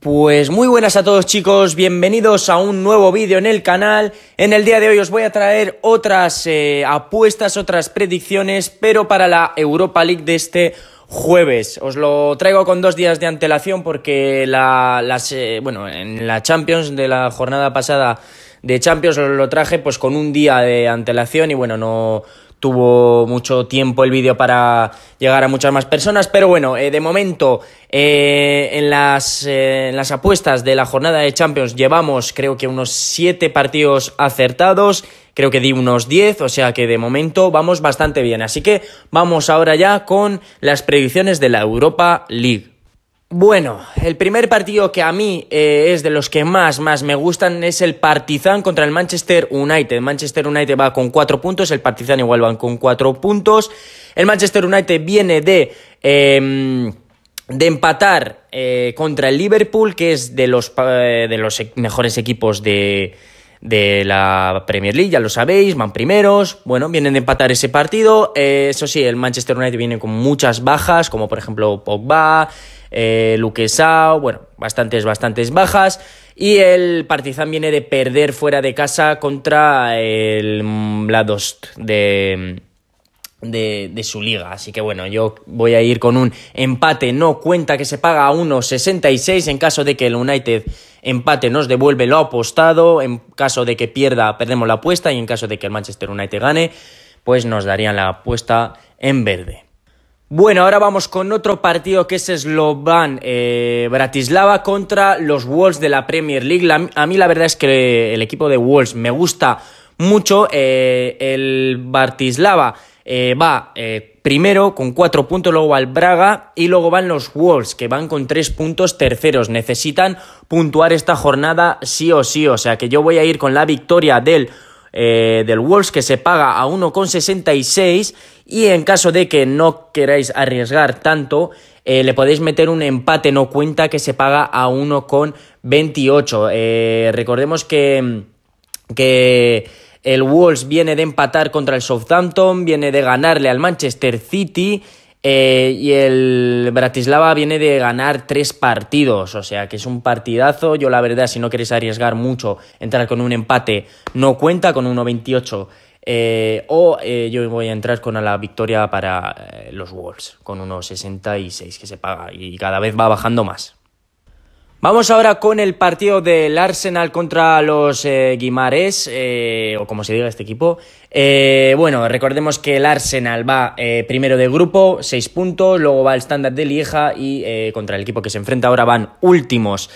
Pues muy buenas a todos chicos, bienvenidos a un nuevo vídeo en el canal. En el día de hoy os voy a traer otras eh, apuestas, otras predicciones, pero para la Europa League de este jueves. Os lo traigo con dos días de antelación porque la, las, eh, bueno, en la Champions de la jornada pasada de Champions lo, traje pues con un día de antelación y bueno, no tuvo mucho tiempo el vídeo para llegar a muchas más personas, pero bueno, eh, de momento eh, en, las, eh, en las apuestas de la jornada de Champions llevamos creo que unos 7 partidos acertados, creo que di unos 10, o sea que de momento vamos bastante bien, así que vamos ahora ya con las predicciones de la Europa League. Bueno, el primer partido que a mí eh, es de los que más, más me gustan es el Partizan contra el Manchester United. Manchester United va con cuatro puntos, el Partizan igual va con cuatro puntos. El Manchester United viene de... Em, de empatar eh, contra el Liverpool, que es de los, eh, de los e-, mejores equipos de, de la Premier League, ya lo sabéis, van primeros, bueno, vienen de empatar ese partido, eh, eso sí, el Manchester United viene con muchas bajas, como por ejemplo Pogba, eh, bueno, bastantes, bastantes bajas, y el Partizan viene de perder fuera de casa contra el Mladost mm, de de, su liga. Así que bueno, yo voy a ir con un empate no cuenta que se paga a 1.66 en caso de que el United empate nos devuelve lo apostado, en caso de que pierda perdemos la apuesta y en caso de que el Manchester United gane, pues nos darían la apuesta en verde. Bueno, ahora vamos con otro partido que es Slovan eh, Bratislava contra los Wolves de la Premier League. a mí la verdad es que el equipo de Wolves me gusta mucho. Eh, el Bratislava eh, va eh, primero con cuatro puntos, luego va Braga y luego van los Wolves, que van con 3 puntos terceros. Necesitan puntuar esta jornada sí o sí, o sea que yo voy a ir con la victoria del, eh, del Wolves que se paga a 1,66 y en caso de que no queráis arriesgar tanto, le podéis meter un empate no cuenta que se paga a 1,28. Eh, recordemos que... que el Wolves viene de empatar contra el Southampton, viene de ganarle al Manchester City. Eh, y el Bratislava viene de ganar tres partidos, o sea que es un partidazo. Yo la verdad, si no queréis arriesgar mucho, entrar con un empate no cuenta con 1.28. Eh, o eh, yo voy a entrar con la victoria para eh, los Wolves, con unos 66 que se paga y cada vez va bajando más. Vamos ahora con el partido del Arsenal contra los eh, Guimares, eh, o como se diga este equipo. Eh, bueno, recordemos que el Arsenal va primero de grupo, seis puntos, luego va el estándar de Lieja y contra el equipo que se enfrenta ahora van últimos.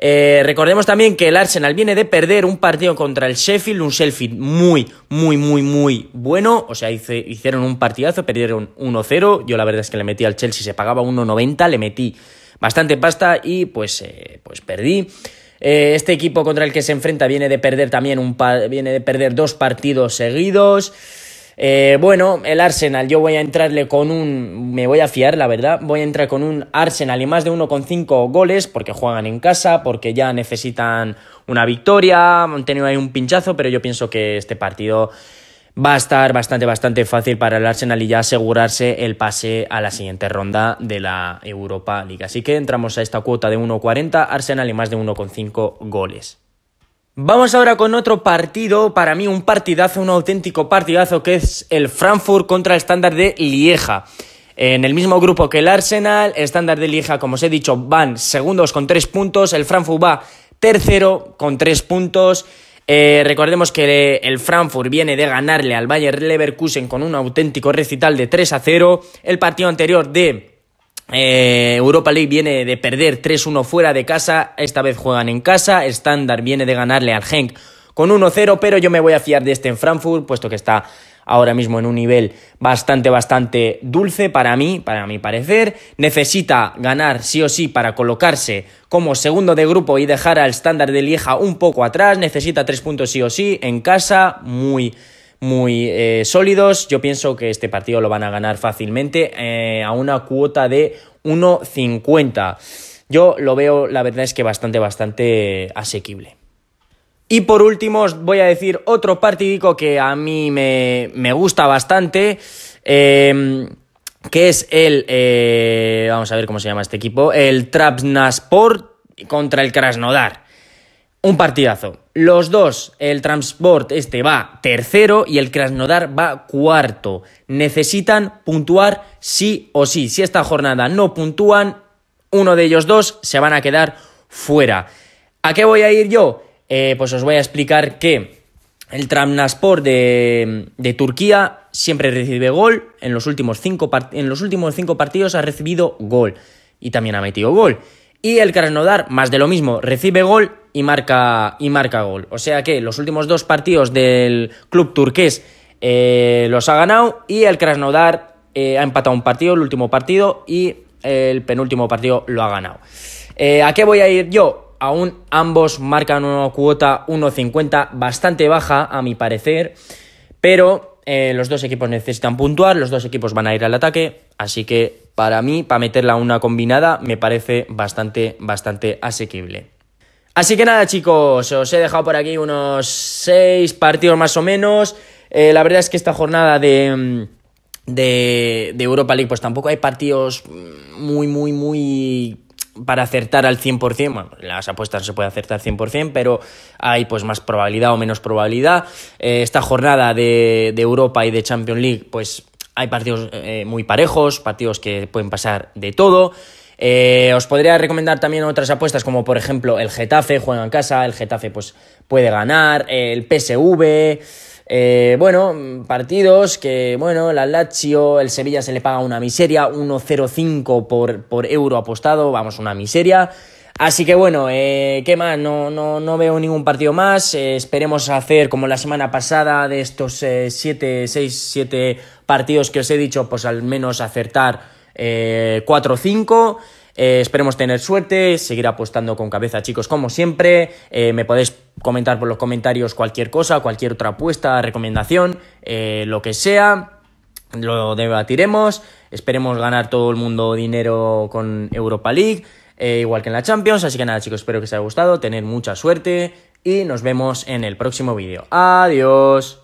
recordemos también que el Arsenal viene de perder un partido contra el Sheffield, un Sheffield muy, muy, muy, muy bueno. O sea, hicieron un partidazo, perdieron 1-0. Yo la verdad es que le metí al Chelsea, se pagaba 1.90 le metí bastante pasta y pues, eh, pues perdí. Eh, este equipo contra el que se enfrenta viene de perder también un viene de perder dos partidos seguidos. Eh, bueno, el Arsenal, yo voy a entrarle con un. Me voy a fiar, la verdad. Voy a entrar con un Arsenal y más de 1,5 goles porque juegan en casa, porque ya necesitan una victoria. Han tenido ahí un pinchazo, pero yo pienso que este partido va a estar bastante, bastante fácil para el Arsenal y ya asegurarse el pase a la siguiente ronda de la Europa League. Así que entramos a esta cuota de 1,40 Arsenal y más de 1,5 goles. Vamos ahora con otro partido, para mí un partidazo, un auténtico partidazo, que es el Frankfurt contra el estándar de Lieja. En el mismo grupo que el Arsenal, el estándar de Lieja, como os he dicho, van segundos con tres puntos, el Frankfurt va tercero con tres puntos eh, recordemos que el Frankfurt viene de ganarle al Bayer Leverkusen con un auténtico recital de 3 a 0. El partido anterior de eh, Europa League viene de perder 3-1 fuera de casa, esta vez juegan en casa, Standard viene de ganarle al Genk con 1-0, pero yo me voy a fiar de este en Frankfurt, puesto que está ahora mismo en un nivel bastante, bastante dulce para mí, para mi parecer. Necesita ganar sí o sí para colocarse como segundo de grupo y dejar al estándar de Lieja un poco atrás. Necesita tres puntos sí o sí en casa, muy muy eh, sólidos. Yo pienso que este partido lo van a ganar fácilmente eh, a una cuota de 1.50. Yo lo veo, la verdad es que bastante, bastante asequible. Y por último os voy a decir otro partidico que a mí me, gusta bastante, em, que es el, eh, vamos a ver cómo se llama este equipo, el Trabzonspor contra el Krasnodar. Un partidazo. Los dos, el Transport este va tercero y el Krasnodar va cuarto. Necesitan puntuar sí o sí. Si esta jornada no puntúan, uno de ellos dos se van a quedar fuera. ¿A qué voy a ir yo? Eh, pues os voy a explicar que el Tramnaspor de, Turquía siempre recibe gol, en los, últimos cinco en los últimos cinco partidos ha recibido gol y también ha metido gol. Y el Krasnodar, más de lo mismo, recibe gol y marca, y marca gol. O sea que los últimos dos partidos del club turqués eh, los ha ganado y el Krasnodar eh, ha empatado un partido, el último partido, y el penúltimo partido lo ha ganado. ¿A qué voy a ir yo? aún ambos marcan una cuota 1.50 bastante baja, a mi parecer, pero eh, los dos equipos necesitan puntuar, los dos equipos van a ir al ataque, así que para mí, para meterla una combinada, me parece bastante, bastante asequible. Así que nada, chicos, os he dejado por aquí unos 6 partidos más o menos. Eh, la verdad es que esta jornada de, mm, de, de Europa League, pues tampoco hay partidos mm, muy, muy, muy para acertar al 100%, bueno, las apuestas no se puede acertar al 100%, pero hay pues más probabilidad o menos probabilidad. Eh, esta jornada de, Europa y de Champions League, pues hay partidos eh, muy parejos, partidos que pueden pasar de todo. Eh, os podría recomendar también otras apuestas, como por ejemplo el Getafe, juega en casa, el Getafe pues puede ganar, el PSV... Eh, bueno, partidos que, bueno, la Lazio, el Sevilla se le paga una miseria, 1.05 por, por euro apostado, vamos, una miseria. Así que bueno, eh, ¿qué más? No, no, no, veo ningún partido más. Eh, esperemos hacer como la semana pasada de estos 7, 6, 7 partidos que os he dicho, pues al menos acertar 4 o 5. Eh, esperemos tener suerte, seguir apostando con cabeza, chicos, como siempre. Eh, me podéis comentar por los comentarios cualquier cosa, cualquier otra apuesta, recomendación, eh, lo que sea. Lo debatiremos. Esperemos ganar todo el mundo dinero con Europa League, igual que en la Champions. Así que nada, chicos, espero que os haya gustado. Tener mucha suerte y nos vemos en el próximo vídeo. Adiós.